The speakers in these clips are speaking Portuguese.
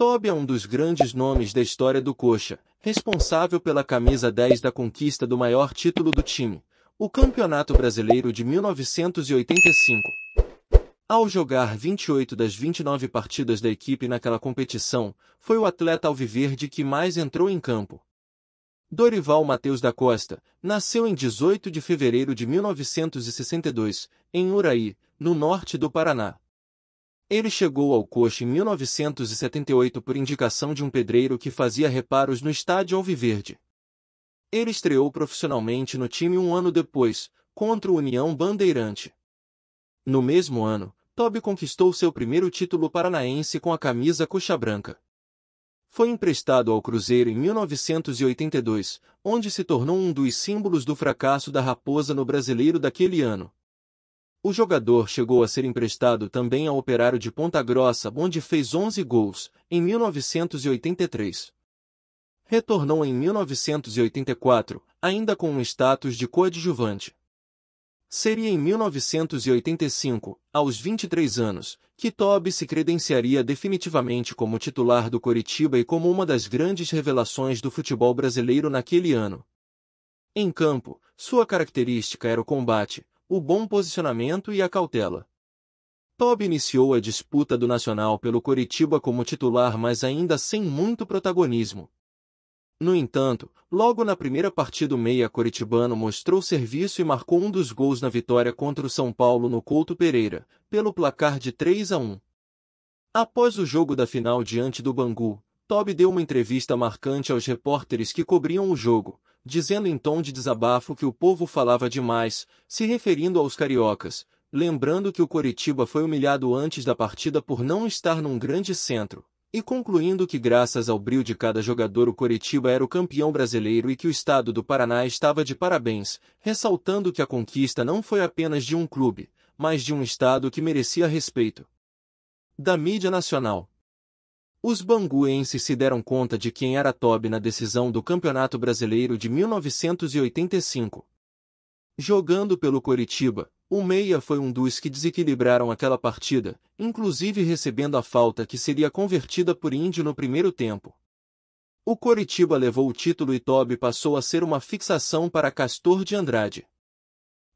Toby é um dos grandes nomes da história do Coxa, responsável pela camisa 10 da conquista do maior título do time, o Campeonato Brasileiro de 1985. Ao jogar 28 das 29 partidas da equipe naquela competição, foi o atleta alviverde que mais entrou em campo. Dorival Matheus da Costa nasceu em 18 de fevereiro de 1962, em Uraí, no norte do Paraná. Ele chegou ao coche em 1978 por indicação de um pedreiro que fazia reparos no estádio Alviverde. Ele estreou profissionalmente no time um ano depois, contra o União Bandeirante. No mesmo ano, Toby conquistou seu primeiro título paranaense com a camisa coxa branca. Foi emprestado ao Cruzeiro em 1982, onde se tornou um dos símbolos do fracasso da Raposa no brasileiro daquele ano. O jogador chegou a ser emprestado também ao Operário de Ponta Grossa, onde fez 11 gols, em 1983. Retornou em 1984, ainda com um status de coadjuvante. Seria em 1985, aos 23 anos, que Toby se credenciaria definitivamente como titular do Coritiba e como uma das grandes revelações do futebol brasileiro naquele ano. Em campo, sua característica era o combate, o bom posicionamento e a cautela. Toby iniciou a disputa do Nacional pelo Coritiba como titular, mas ainda sem muito protagonismo. No entanto, logo na primeira partida o meia coritibano mostrou serviço e marcou um dos gols na vitória contra o São Paulo no Couto Pereira, pelo placar de 3 a 1. Após o jogo da final diante do Bangu, Toby deu uma entrevista marcante aos repórteres que cobriam o jogo, dizendo em tom de desabafo que o povo falava demais, se referindo aos cariocas, lembrando que o Coritiba foi humilhado antes da partida por não estar num grande centro, e concluindo que graças ao brilho de cada jogador o Coritiba era o campeão brasileiro e que o estado do Paraná estava de parabéns, ressaltando que a conquista não foi apenas de um clube, mas de um estado que merecia respeito. Da mídia nacional, os banguenses se deram conta de quem era Toby na decisão do Campeonato Brasileiro de 1985. Jogando pelo Coritiba, o Meia foi um dos que desequilibraram aquela partida, inclusive recebendo a falta que seria convertida por Índio no primeiro tempo. O Coritiba levou o título e Toby passou a ser uma fixação para Castor de Andrade.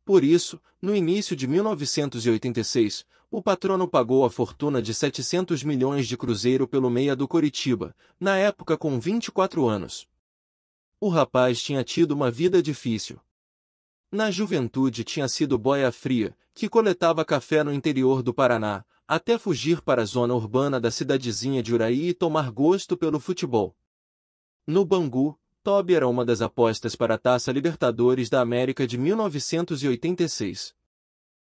Por isso, no início de 1986, o patrono pagou a fortuna de 700 milhões de cruzeiro pelo meia do Coritiba, na época com 24 anos. O rapaz tinha tido uma vida difícil. Na juventude tinha sido boia fria, que coletava café no interior do Paraná, até fugir para a zona urbana da cidadezinha de Uraí e tomar gosto pelo futebol. No Bangu, Toby era uma das apostas para a Taça Libertadores da América de 1986.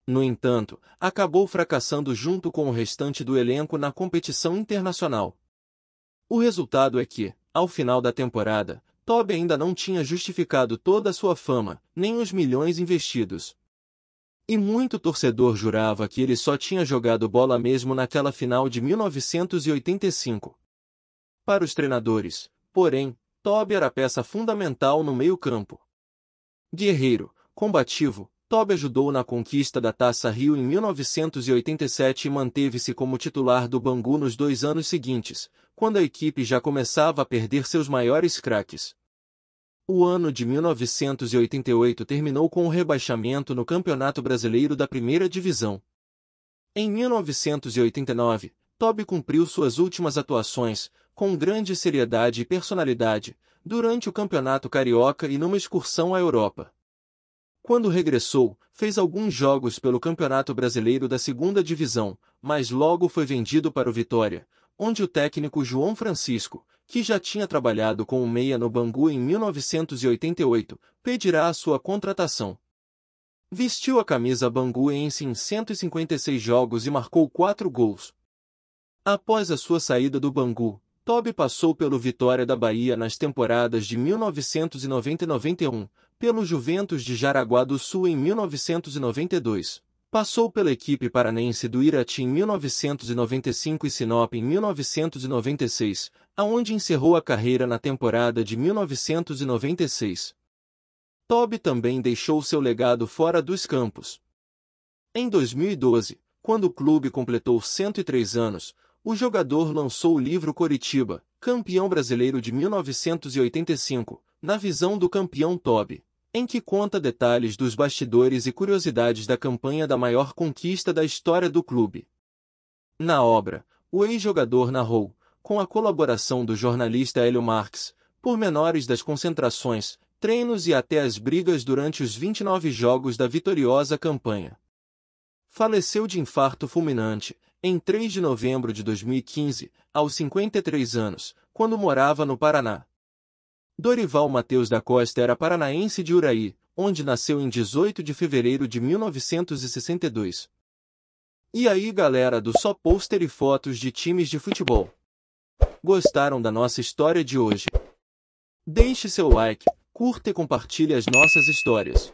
No entanto, acabou fracassando junto com o restante do elenco na competição internacional. O resultado é que, ao final da temporada, Toby ainda não tinha justificado toda a sua fama, nem os milhões investidos. E muito torcedor jurava que ele só tinha jogado bola mesmo naquela final de 1985. Para os treinadores, porém, Toby era peça fundamental no meio-campo. Guerreiro, combativo, Toby ajudou na conquista da Taça Rio em 1987 e manteve-se como titular do Bangu nos dois anos seguintes, quando a equipe já começava a perder seus maiores craques. O ano de 1988 terminou com o rebaixamento no Campeonato Brasileiro da Primeira Divisão. Em 1989, Toby cumpriu suas últimas atuações, com grande seriedade e personalidade, durante o Campeonato Carioca e numa excursão à Europa. Quando regressou, fez alguns jogos pelo Campeonato Brasileiro da Segunda Divisão, mas logo foi vendido para o Vitória, onde o técnico João Francisco, que já tinha trabalhado com o Meia no Bangu em 1988, pedirá a sua contratação. Vestiu a camisa banguense em 156 jogos e marcou 4 gols. Após a sua saída do Bangu, Toby passou pelo Vitória da Bahia nas temporadas de 1990 e 91, pelo Juventus de Jaraguá do Sul em 1992, passou pela equipe paranense do Irati em 1995 e Sinop em 1996, aonde encerrou a carreira na temporada de 1996. Toby também deixou seu legado fora dos campos. Em 2012, quando o clube completou 103 anos, o jogador lançou o livro Coritiba, campeão brasileiro de 1985, na visão do campeão Toby, em que conta detalhes dos bastidores e curiosidades da campanha da maior conquista da história do clube. Na obra, o ex-jogador narrou, com a colaboração do jornalista Hélio Marx, pormenores das concentrações, treinos e até as brigas durante os 29 jogos da vitoriosa campanha. Faleceu de infarto fulminante, em 3 de novembro de 2015, aos 53 anos, quando morava no Paraná. Dorival Mateus da Costa era paranaense de Uraí, onde nasceu em 18 de fevereiro de 1962. E aí galera do Só Pôster e Fotos de Times de Futebol. Gostaram da nossa história de hoje? Deixe seu like, curta e compartilhe as nossas histórias.